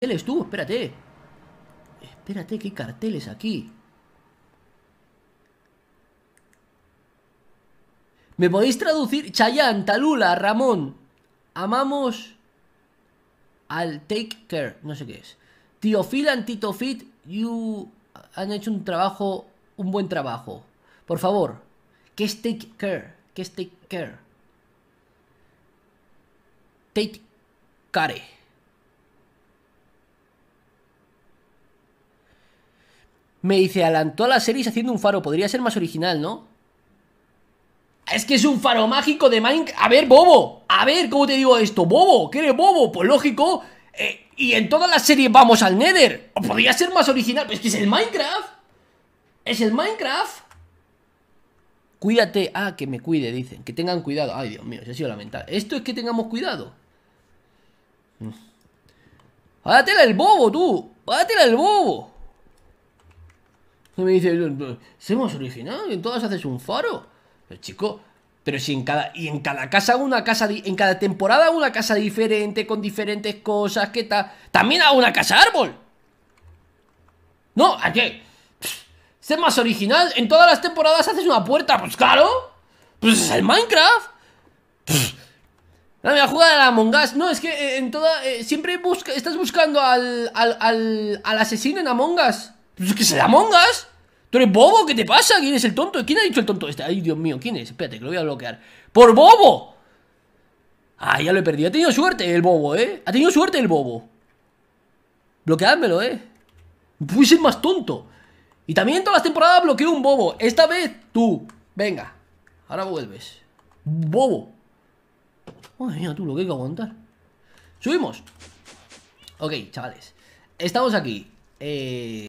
carteles tú? Espérate. Espérate, ¿qué carteles aquí? ¿Me podéis traducir? Chayán, Talula, Ramón. Amamos al Take Care. No sé qué es. Tiofilan and Titofit, you han hecho un trabajo, un buen trabajo. Por favor, ¿qué es Take Care? ¿Qué es Take Care? Take Care. Me dice Alan, a las series haciendo un faro, podría ser más original, ¿no? Es que es un faro mágico de Minecraft. A ver, bobo. A ver, ¿cómo te digo esto? ¿Bobo? ¿Qué eres bobo? Pues lógico. Eh, y en todas las series vamos al Nether. podría ser más original. Pero es que es el Minecraft. Es el Minecraft. Cuídate. Ah, que me cuide, dicen. Que tengan cuidado. Ay, Dios mío, se ha sido lamentable. Esto es que tengamos cuidado. Hágatela mm. el bobo, tú. el bobo. Y me dice, más original en todas haces un faro. Pero chico, pero si en cada, y en cada casa una casa, en cada temporada una casa diferente, con diferentes cosas, que tal? También hago una casa árbol. No, ¿a qué? ser más original, en todas las temporadas haces una puerta, pues claro. Pues es el Minecraft. La no, me a la Among Us. No, es que eh, en todas, eh, siempre estás buscando al, al, al, al asesino en Among Us. Pues es que es el Among Us. ¿Tú eres bobo? ¿Qué te pasa? ¿Quién es el tonto? ¿Quién ha dicho el tonto este? Ay, Dios mío, ¿quién es? Espérate, que lo voy a bloquear. ¡Por bobo! Ah, ya lo he perdido. Ha tenido suerte el bobo, ¿eh? Ha tenido suerte el bobo. Bloqueádmelo, ¿eh? Fui ser más tonto. Y también todas las temporadas bloqueo un bobo. Esta vez tú. Venga. Ahora vuelves. Bobo. Madre mía, tú lo que hay que aguantar. Subimos. Ok, chavales. Estamos aquí. Eh...